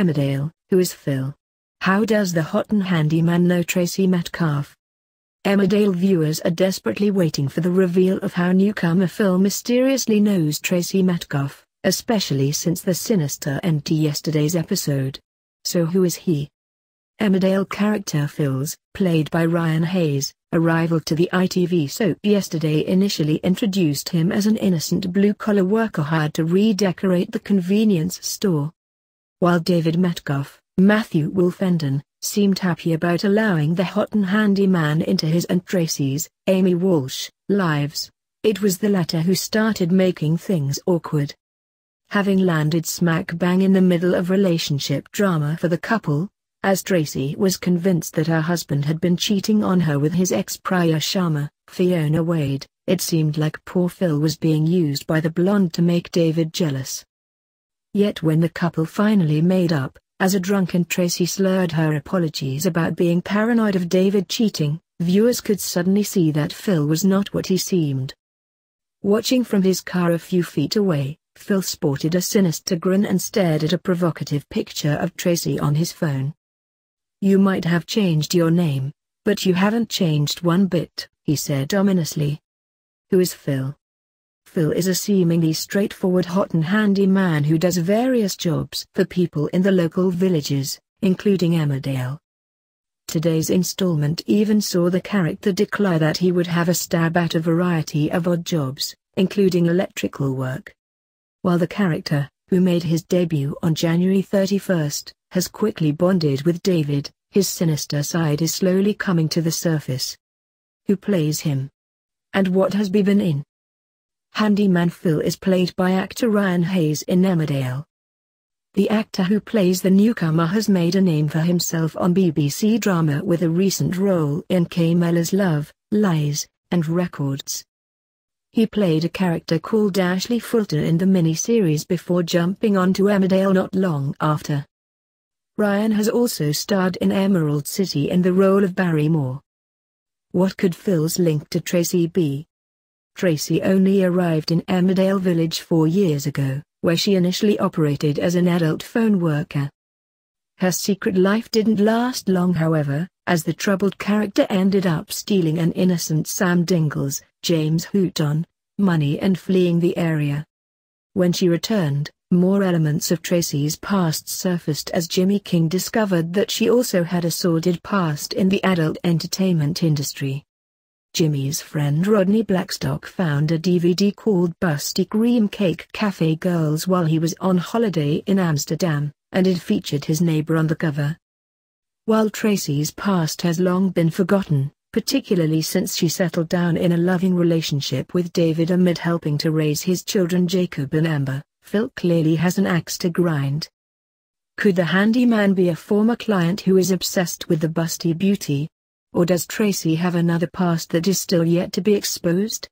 Emmerdale, who is Phil. How does the hot and handy man know Tracy Metcalf? Emmerdale viewers are desperately waiting for the reveal of how newcomer Phil mysteriously knows Tracy Metcalf, especially since the sinister end to yesterday's episode. So who is he? Emmerdale character Phil's, played by Ryan Hayes, a rival to the ITV soap yesterday initially introduced him as an innocent blue-collar worker hired to redecorate the convenience store while David Metcalf, Matthew Wolfenden, seemed happy about allowing the hot and handy man into his and Tracy's, Amy Walsh, lives. It was the latter who started making things awkward. Having landed smack bang in the middle of relationship drama for the couple, as Tracy was convinced that her husband had been cheating on her with his ex Priya Sharma, Fiona Wade, it seemed like poor Phil was being used by the blonde to make David jealous. Yet when the couple finally made up, as a drunken Tracy slurred her apologies about being paranoid of David cheating, viewers could suddenly see that Phil was not what he seemed. Watching from his car a few feet away, Phil sported a sinister grin and stared at a provocative picture of Tracy on his phone. You might have changed your name, but you haven't changed one bit, he said ominously. Who is Phil? Phil is a seemingly straightforward hot and handy man who does various jobs for people in the local villages, including Emmerdale. Today's installment even saw the character declare that he would have a stab at a variety of odd jobs, including electrical work. While the character, who made his debut on January thirty first, has quickly bonded with David, his sinister side is slowly coming to the surface. Who plays him? And what has he been in? Handyman Phil is played by actor Ryan Hayes in Emmerdale. The actor who plays the newcomer has made a name for himself on BBC drama with a recent role in Mellor's Love, Lies, and Records. He played a character called Ashley Fulton in the miniseries before jumping onto Emmerdale not long after. Ryan has also starred in Emerald City in the role of Barry Moore. What could Phil's link to Tracy be? Tracy only arrived in Emmerdale Village four years ago, where she initially operated as an adult phone worker. Her secret life didn't last long however, as the troubled character ended up stealing an innocent Sam Dingles, James Hooton, money and fleeing the area. When she returned, more elements of Tracy's past surfaced as Jimmy King discovered that she also had a sordid past in the adult entertainment industry. Jimmy's friend Rodney Blackstock found a DVD called Busty Cream Cake Cafe Girls while he was on holiday in Amsterdam, and it featured his neighbor on the cover. While Tracy's past has long been forgotten, particularly since she settled down in a loving relationship with David amid helping to raise his children Jacob and Amber, Phil clearly has an axe to grind. Could the handyman be a former client who is obsessed with the busty beauty, or does Tracy have another past that is still yet to be exposed?